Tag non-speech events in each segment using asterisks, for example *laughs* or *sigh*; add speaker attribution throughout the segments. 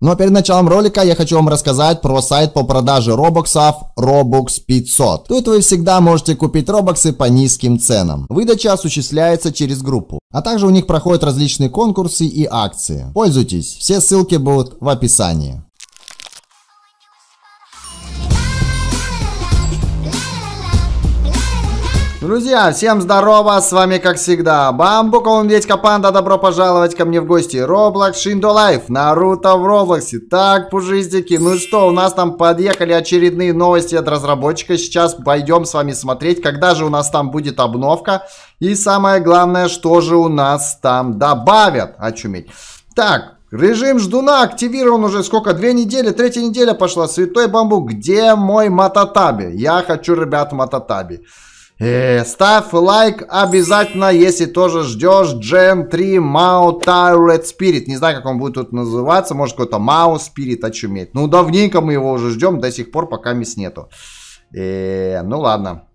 Speaker 1: Но перед началом ролика я хочу вам рассказать про сайт по продаже робоксов Robux 500. Тут вы всегда можете купить робоксы по низким ценам. Выдача осуществляется через группу. А также у них проходят различные конкурсы и акции. Пользуйтесь, все ссылки будут в описании. Друзья, всем здорово, с вами как всегда Бамбука, он Ведька Панда, добро пожаловать ко мне в гости. Роблокс Шиндо Лайф, Наруто в Роблоксе. Так, пужистики, ну что, у нас там подъехали очередные новости от разработчика. Сейчас пойдем с вами смотреть, когда же у нас там будет обновка. И самое главное, что же у нас там добавят, очуметь. Так, Режим ждуна активирован уже сколько? Две недели, третья неделя пошла. Святой бамбук, где мой Мататаби? Я хочу, ребят, Мататаби. Э, ставь лайк обязательно, если тоже ждешь Gen 3 Mao Tyrant Spirit. Не знаю, как он будет тут называться. Может, какой-то Mao Spirit очуметь. Ну, давненько мы его уже ждем. До сих пор пока мисс нету. Э, ну, ладно.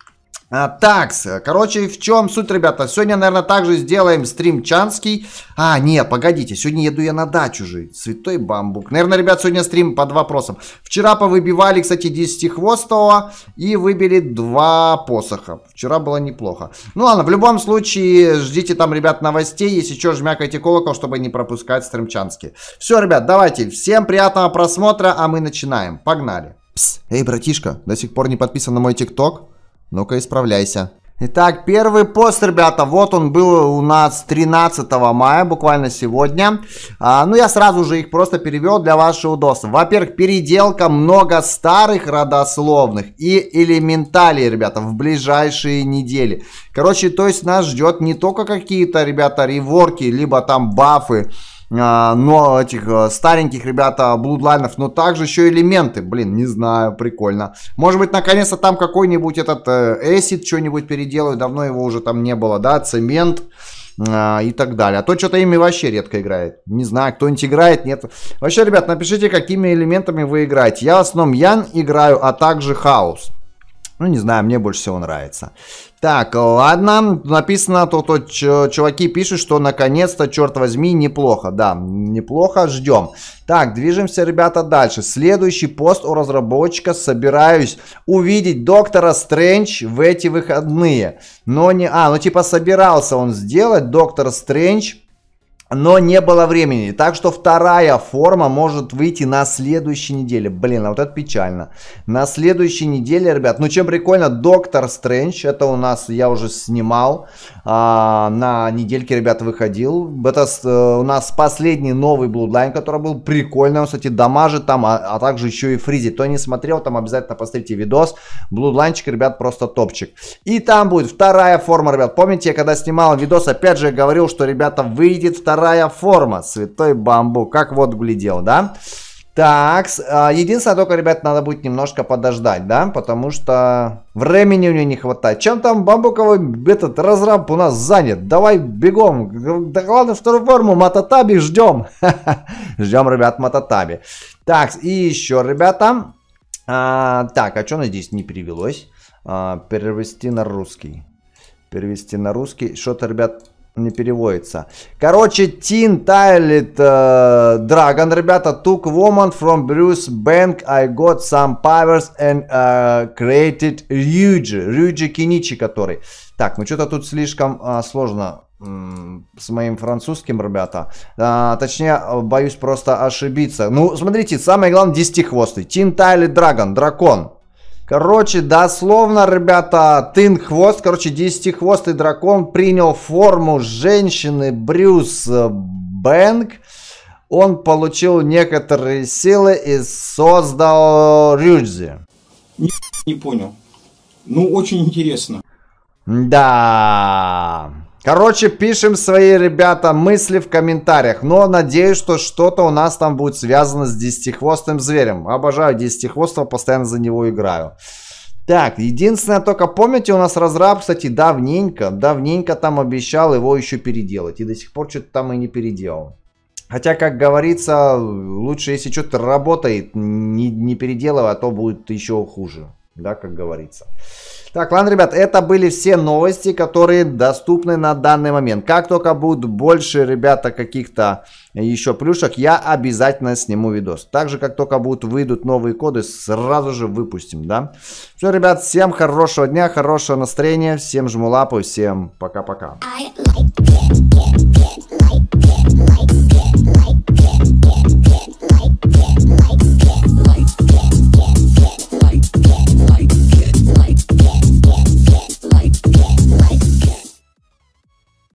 Speaker 1: А, так, короче, в чем суть, ребята? Сегодня, наверное, также сделаем стрим Чанский. А, не, погодите, сегодня еду я на дачу же, Святой бамбук. Наверное, ребят, сегодня стрим под вопросом. Вчера повыбивали, кстати, 10-хвостого и выбили два посоха. Вчера было неплохо. Ну ладно, в любом случае, ждите там, ребят, новостей. Если что, жмякайте колокол, чтобы не пропускать стрим Чанский. Все, ребят, давайте. Всем приятного просмотра, а мы начинаем. Погнали. Пс, эй, братишка, до сих пор не подписан на мой тикток? Ну-ка, исправляйся. Итак, первый пост, ребята, вот он был у нас 13 мая, буквально сегодня. А, ну, я сразу же их просто перевел для вашего удобства. Во-первых, переделка много старых родословных и элементалей, ребята, в ближайшие недели. Короче, то есть нас ждет не только какие-то, ребята, реворки, либо там бафы, а, но этих э, стареньких, ребята, блудлайнов, но также еще элементы, блин, не знаю, прикольно. Может быть, наконец-то там какой-нибудь этот эсид что-нибудь переделают, давно его уже там не было, да, цемент а, и так далее. А то что-то ими вообще редко играет. Не знаю, кто-нибудь играет, нет. Вообще, ребят, напишите, какими элементами вы играете. Я в основном Ян играю, а также Хаус. Ну, не знаю, мне больше всего нравится. Так, ладно, написано, то тут чуваки пишут, что наконец-то, черт возьми, неплохо. Да, неплохо, ждем. Так, движемся, ребята, дальше. Следующий пост у разработчика. Собираюсь увидеть Доктора Стрэндж в эти выходные. Но не... А, ну типа собирался он сделать Доктора Стрэндж но не было времени. Так что вторая форма может выйти на следующей неделе. Блин, а вот это печально. На следующей неделе, ребят, ну чем прикольно, Доктор Стрэндж, это у нас, я уже снимал, а, на недельке, ребят, выходил. Это а, у нас последний новый Bloodline, который был прикольный, он, кстати, дамажит там, а, а также еще и фризит. Кто не смотрел, там обязательно посмотрите видос. Блудлайнчик, ребят, просто топчик. И там будет вторая форма, ребят. Помните, я когда снимал видос, опять же, говорил, что, ребята, выйдет вторая вторая форма. Святой бамбу Как вот глядел, да? Так, а, единственное только, ребят, надо будет немножко подождать, да, потому что времени у нее не хватает. Чем там бамбуковый этот разраб у нас занят? Давай бегом, да ладно, вторую форму, Мататаби ждем. *laughs* ждем, ребят, Мататаби. Так, и еще, ребята, а, так, а что она здесь не перевелось? А, перевести на русский. Перевести на русский. Что-то, ребят, не переводится. Короче, Тин Тайлит э, Dragon, ребята, took woman from Bruce Bank, I got some powers and uh, created Ryuji, Ryuji Киничи, который. Так, ну что-то тут слишком uh, сложно с моим французским, ребята. А, точнее, боюсь просто ошибиться. Ну, смотрите, самое главное, десятихвостый. Тин Тайли Драгон, дракон. Короче, дословно, ребята, тын хвост, короче, десятихвостый дракон принял форму женщины Брюс Бэнк. Он получил некоторые силы и создал Рюдзи. Не, не понял. Ну, очень интересно. Да. Короче, пишем свои, ребята, мысли в комментариях. Но надеюсь, что что-то у нас там будет связано с десятихвостым зверем. Обожаю десятихвостого, постоянно за него играю. Так, единственное только, помните, у нас разраб, кстати, давненько, давненько там обещал его еще переделать. И до сих пор что-то там и не переделал. Хотя, как говорится, лучше, если что-то работает, не, не переделывай, а то будет еще хуже да, как говорится. Так, ладно, ребят, это были все новости, которые доступны на данный момент. Как только будут больше, ребята, каких-то еще плюшек, я обязательно сниму видос. Также, как только будут, выйдут новые коды, сразу же выпустим, да. Все, ребят, всем хорошего дня, хорошего настроения, всем жму лапу, всем пока-пока. I like it, yeah.